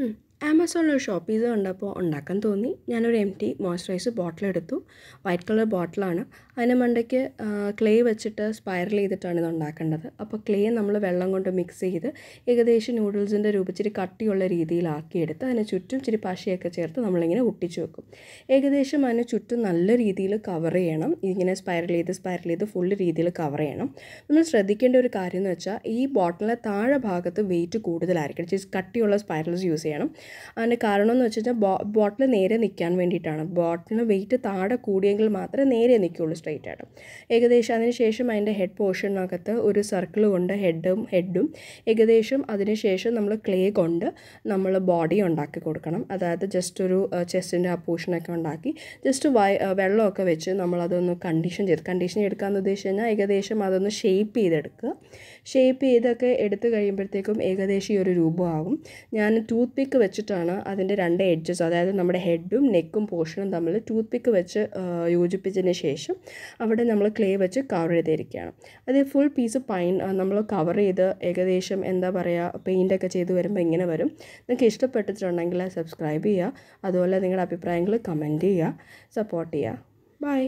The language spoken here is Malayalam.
Hmm. ആമസോണിലൊരു ഷോപ്പ് ചെയ്ത് കണ്ടപ്പോൾ ഉണ്ടാക്കാൻ തോന്നി ഞാനൊരു എം ടി മോയ്സ്ചറൈസർ ബോട്ടിൽ എടുത്തു വൈറ്റ് കളർ ബോട്ടിലാണ് അതിന് മണ്ടയ്ക്ക് ക്ലേ വെച്ചിട്ട് സ്പൈറൽ ചെയ്തിട്ടാണ് ഇത് ഉണ്ടാക്കേണ്ടത് അപ്പോൾ ക്ലേ നമ്മൾ വെള്ളം കൊണ്ട് മിക്സ് ചെയ്ത് ഏകദേശം നൂഡിൽസിൻ്റെ രൂപച്ചിരി കട്ടിയുള്ള രീതിയിലാക്കിയെടുത്ത് അതിന് ചുറ്റും ഇച്ചിരി പശയൊക്കെ ചേർത്ത് നമ്മളിങ്ങനെ ഒട്ടിച്ചു വെക്കും ഏകദേശം അതിന് ചുറ്റും നല്ല രീതിയിൽ കവർ ചെയ്യണം ഇങ്ങനെ സ്പൈറൽ ചെയ്ത് സ്പൈറൽ ചെയ്ത് ഫുൾ രീതിയിൽ കവർ ചെയ്യണം നമ്മൾ ശ്രദ്ധിക്കേണ്ട ഒരു കാര്യം എന്ന് വെച്ചാൽ ഈ ബോട്ടിലെ താഴെ ഭാഗത്ത് വെയിറ്റ് കൂടുതലായിരിക്കണം കട്ടിയുള്ള സ്പൈറൽസ് യൂസ് ചെയ്യണം അതിൻ്റെ കാരണം എന്ന് വെച്ച് കഴിഞ്ഞാൽ ബോട്ടിൽ നേരെ നിൽക്കാൻ വേണ്ടിയിട്ടാണ് ബോട്ടിലിന് വെയിറ്റ് താടെ കൂടിയെങ്കിൽ മാത്രമേ നേരെ നിൽക്കുകയുള്ളൂ സ്ട്രൈറ്റ് ആയിട്ട് ഏകദേശം അതിന് ശേഷം അതിൻ്റെ ഹെഡ് പോർഷനകത്ത് ഒരു സർക്കിൾ കൊണ്ട് ഹെഡും ഹെഡും ഏകദേശം അതിന് ശേഷം നമ്മൾ ക്ലേ കൊണ്ട് നമ്മൾ ബോഡി ഉണ്ടാക്കി കൊടുക്കണം അതായത് ജസ്റ്റ് ഒരു ചെസ്റ്റിൻ്റെ ആ പോർഷനൊക്കെ ഉണ്ടാക്കി ജസ്റ്റ് വയ വെള്ളമൊക്കെ വെച്ച് നമ്മളതൊന്ന് കണ്ടീഷൻ ചെയ്ത് കണ്ടീഷൻ എടുക്കാമെന്ന് ഉദ്ദേശിച്ച് കഴിഞ്ഞാൽ ഏകദേശം അതൊന്ന് ഷേപ്പ് ചെയ്തെടുക്കുക ഷേപ്പ് ചെയ്തൊക്കെ എടുത്തു കഴിയുമ്പോഴത്തേക്കും ഏകദേശം ഈ ഒരു രൂപമാകും ഞാൻ ടൂത്ത് പിക്ക് വെച്ച് വെച്ചിട്ടാണ് അതിൻ്റെ രണ്ട് എഡ്ജസ് അതായത് നമ്മുടെ ഹെഡും നെക്കും പോർഷനും തമ്മിൽ ടൂത്ത് പിക്ക് വെച്ച് യോജിപ്പിച്ചതിന് ശേഷം അവിടെ നമ്മൾ ക്ലേ വെച്ച് കവർ ചെയ്തിരിക്കുകയാണ് അത് ഫുൾ പീസ് പൈൻ നമ്മൾ കവർ ചെയ്ത് ഏകദേശം എന്താ പറയുക പെയിൻറ്റൊക്കെ ചെയ്ത് വരുമ്പോൾ ഇങ്ങനെ വരും നിങ്ങൾക്ക് ഇഷ്ടപ്പെട്ടിട്ടുണ്ടെങ്കിൽ സബ്സ്ക്രൈബ് ചെയ്യുക അതുപോലെ നിങ്ങളുടെ അഭിപ്രായങ്ങൾ കമൻറ്റ് ചെയ്യുക സപ്പോർട്ട് ചെയ്യുക ബൈ